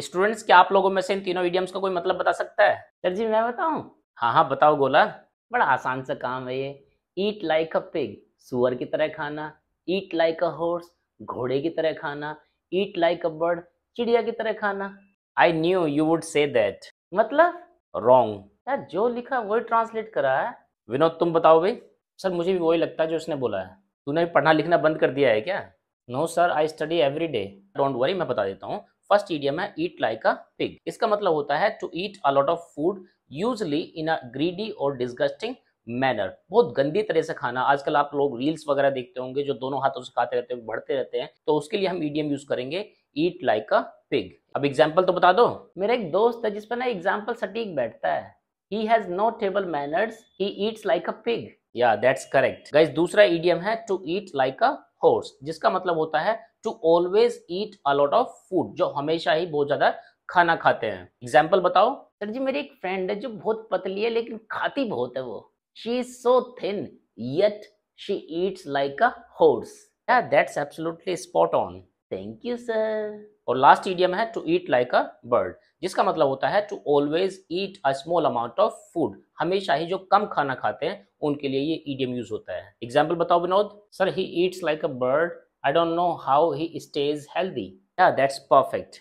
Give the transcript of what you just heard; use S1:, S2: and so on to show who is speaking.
S1: students क्या आप लोगों में से इन तीनों इडियम्स का कोई मतलब बता सकता है सर जी मैं बताऊं हाँ हाँ बताओ गोला बड़ा आसान सा काम है ये ईट लाइक अ पिग सुअर की तरह खाना ईट लाइक अ हॉर्स घोड़े की तरह खाना ईट लाइक अ बर्ड चिड़िया की तरह खाना I knew you would say that मतलब रॉन्ग यार जो लिखा वही ट्रांसलेट करा है विनोद तुम बताओ भाई सर मुझे भी वही लगता है जो उसने बोला है तूने पढ़ना लिखना बंद कर दिया है क्या no sir I study every day don't worry मैं बता देता हूँ फर्स्ट इडियम है ईट लाइक अ पिग इसका मतलब होता है to eat a lot of food usually in a greedy और डिस्गस्टिंग मैनर बहुत गंदी तरह से खाना आजकल आप लोग रील्स वगैरह देखते होंगे जो दोनों हाथों से खाते रहते हैं बढ़ते रहते हैं तो उसके लिए हम ईडियम यूज करेंगे ईट लाइक अ पिग अब एग्जाम्पल तो बता दो मेरा एक दोस्त है जिसपे ना एग्जाम्पल सटीक बैठता है he has no table manners he eats like a pig या दैट्स करेक्ट गाइज दूसरा ईडियम है to eat like a horse जिसका मतलब होता है to always eat a lot of food जो हमेशा ही बहुत ज्यादा खाना खाते हैं एग्जाम्पल बताओ सर जी मेरी एक फ्रेंड है जो बहुत पतली है लेकिन खाती बहुत है वो she is so thin yet she eats like a horse that's absolutely spot on thank
S2: you sir
S1: और लास्ट ईडियम है to eat like a bird जिसका मतलब होता है to always eat a small amount of food हमेशा ही जो कम खाना खाते हैं उनके लिए ये ईडियम यूज होता है एग्जाम्पल बताओ Vinod sir he eats like a bird I don't know how he stays healthy that's perfect